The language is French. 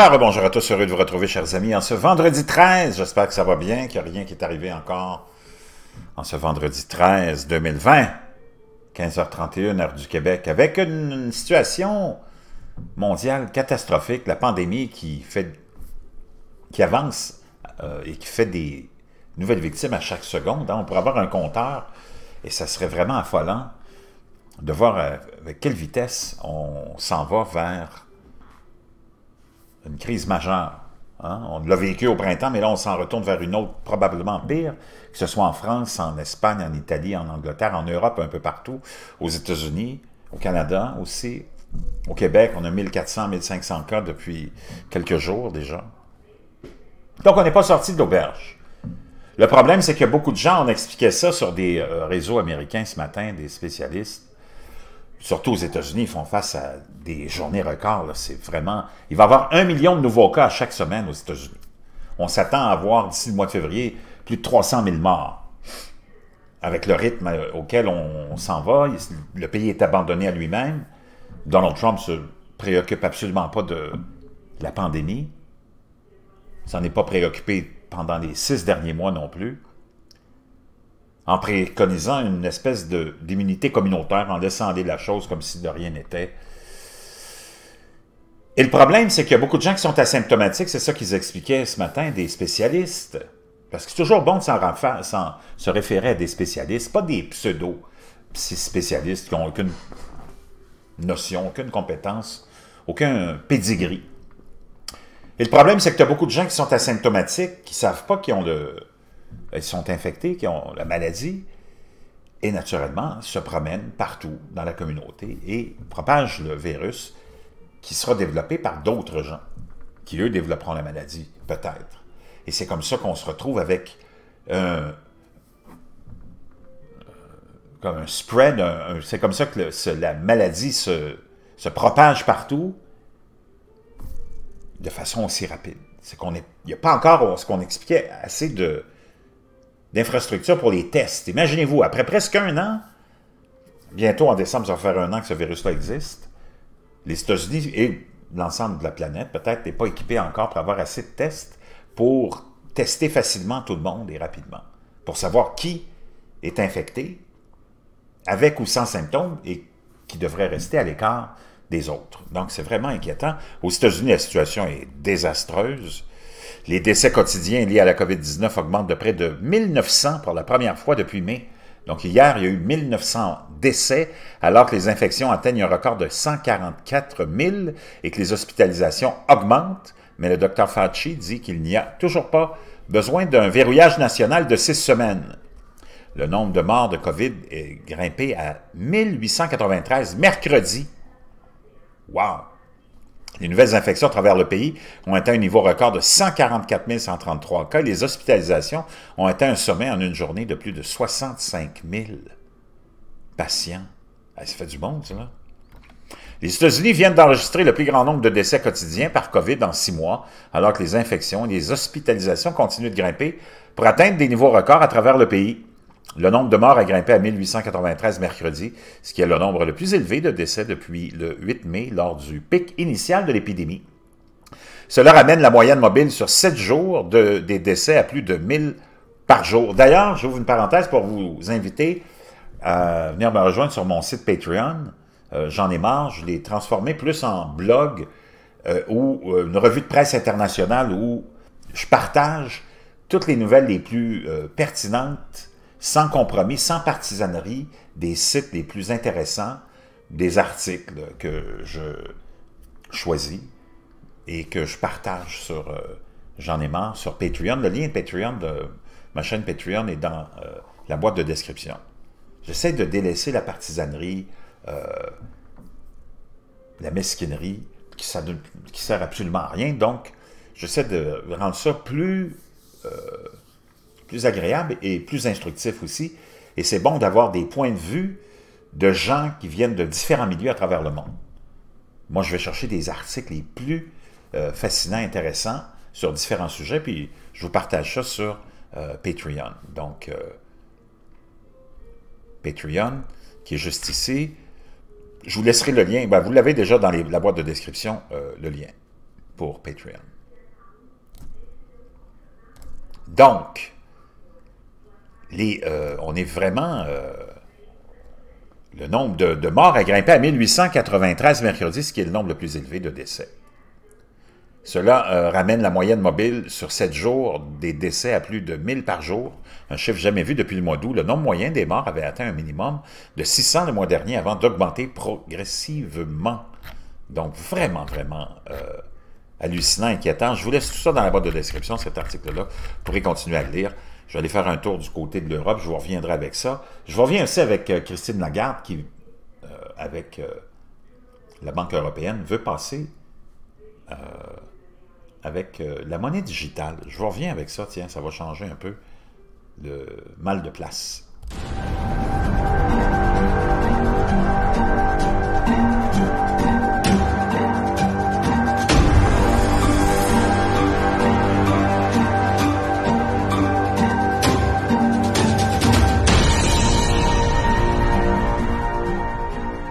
Alors, bonjour à tous, heureux de vous retrouver, chers amis, en ce vendredi 13. J'espère que ça va bien, qu'il n'y a rien qui est arrivé encore en ce vendredi 13 2020, 15h31, heure du Québec, avec une, situation mondiale catastrophique, la pandémie qui, fait, qui avance euh, et qui fait des nouvelles victimes à chaque seconde. Hein. On pourrait avoir un compteur et ça serait vraiment affolant de voir euh, avec quelle vitesse on s'en va vers une crise majeure. Hein? On l'a vécu au printemps, mais là, on s'en retourne vers une autre, probablement pire, que ce soit en France, en Espagne, en Italie, en Angleterre, en Europe, un peu partout, aux États-Unis, au Canada aussi. Au Québec, on a 1400, 1500 cas depuis quelques jours déjà. Donc, on n'est pas sorti de l'auberge. Le problème, c'est que beaucoup de gens, on expliquait ça sur des euh, réseaux américains ce matin, des spécialistes, surtout aux États-Unis, ils font face à des journées records. C'est vraiment... Il va y avoir un million de nouveaux cas chaque semaine aux États-Unis. On s'attend à avoir, d'ici le mois de février, plus de 300 000 morts. Avec le rythme euh, auquel on, s'en va, le pays est abandonné à lui-même. Donald Trump se préoccupe absolument pas de la pandémie. S'en est pas préoccupé pendant les six derniers mois non plus en préconisant une espèce d'immunité communautaire, en descendant de la chose comme si de rien n'était. Et le problème, c'est qu'il y a beaucoup de gens qui sont asymptomatiques, c'est ça qu'ils expliquaient ce matin, des spécialistes. Parce que c'est toujours bon de s'en se référer à des spécialistes, pas des pseudo-spécialistes qui n'ont aucune notion, aucune compétence, aucun pedigree. Et le problème, c'est que tu as beaucoup de gens qui sont asymptomatiques, qui ne savent pas qu'ils ont le ils sont infectés, qui ont la maladie, et naturellement se promènent partout dans la communauté et propagent le virus qui sera développé par d'autres gens, qui eux développeront la maladie, peut-être. Et c'est comme ça qu'on se retrouve avec un, euh, comme un spread, c'est comme ça que la maladie se, se, propage partout de façon aussi rapide. C'est qu'on est... il n'y a pas encore ce qu'on expliquait assez de, d'infrastructures pour les tests. Imaginez-vous, après presque un an, bientôt en décembre, ça va faire un an que ce virus-là existe, les États-Unis et l'ensemble de la planète, peut-être, n'est pas équipé encore pour avoir assez de tests pour tester facilement tout le monde et rapidement, pour savoir qui est infecté, avec ou sans symptômes, et qui devrait rester à l'écart des autres. Donc, c'est vraiment inquiétant. Aux États-Unis, la situation est désastreuse. Les décès quotidiens liés à la COVID-19 augmentent de près de 1900 pour la première fois depuis mai. Donc hier, il y a eu 1900 décès, alors que les infections atteignent un record de 144 000 et que les hospitalisations augmentent. Mais le docteur Fauci dit qu'il n'y a toujours pas besoin d'un verrouillage national de six semaines. Le nombre de morts de COVID est grimpé à 1893 mercredi. Wow! Les nouvelles infections à travers le pays ont atteint un niveau record de 144 133 cas. Les hospitalisations ont atteint un sommet en une journée de plus de 65 000 patients. ça fait du monde, ça, Les États-Unis viennent d'enregistrer le plus grand nombre de décès quotidiens par COVID en six mois, alors que les infections et les hospitalisations continuent de grimper pour atteindre des niveaux records à travers le pays. Le nombre de morts a grimpé à 1893 mercredi, ce qui est le nombre le plus élevé de décès depuis le 8 mai lors du pic initial de l'épidémie. Cela ramène la moyenne mobile sur 7 jours des décès à plus de 1000 par jour. D'ailleurs, j'ouvre une parenthèse pour vous inviter à venir me rejoindre sur mon site Patreon. Euh, j'en ai marre, je l'ai transformé plus en blog euh, ou euh, une revue de presse internationale où je partage toutes les nouvelles les plus pertinentes sans compromis, sans partisanerie, des sites les plus intéressants, des articles que je choisis et que je partage sur euh, J'en ai marre, sur Patreon. Le lien de Patreon de ma chaîne Patreon est dans euh, la boîte de description. J'essaie de délaisser la partisanerie, euh, la mesquinerie, qui, ça, sert absolument à rien. Donc, j'essaie de rendre ça plus plus agréable et plus instructif aussi. Et c'est bon d'avoir des points de vue de gens qui viennent de différents milieux à travers le monde. Moi, je vais chercher des articles les plus euh, fascinants, intéressants sur différents sujets, puis je vous partage ça sur euh, Patreon. Donc, euh, Patreon, qui est juste ici. Je vous laisserai le lien. Ben, vous l'avez déjà dans la boîte de description, le lien pour Patreon. Donc, euh, on est vraiment... Euh, le nombre de, morts a grimpé à 1893 mercredi, ce qui est le nombre le plus élevé de décès. Cela euh, ramène la moyenne mobile sur 7 jours des décès à plus de 1000 par jour, un chiffre jamais vu depuis le mois d'août. Le nombre moyen des morts avait atteint un minimum de 600 le mois dernier avant d'augmenter progressivement. Donc vraiment, vraiment hallucinant, inquiétant. Je vous laisse tout ça dans la boîte de description, cet article-là. Vous pourrez continuer à le lire. Je vais aller faire un tour du côté de l'Europe, je vous reviendrai avec ça. Je reviens aussi avec euh, Christine Lagarde qui, euh, avec euh, la Banque européenne, veut passer avec la monnaie digitale. Je vous reviens avec ça, tiens, ça va changer un peu le mal de place.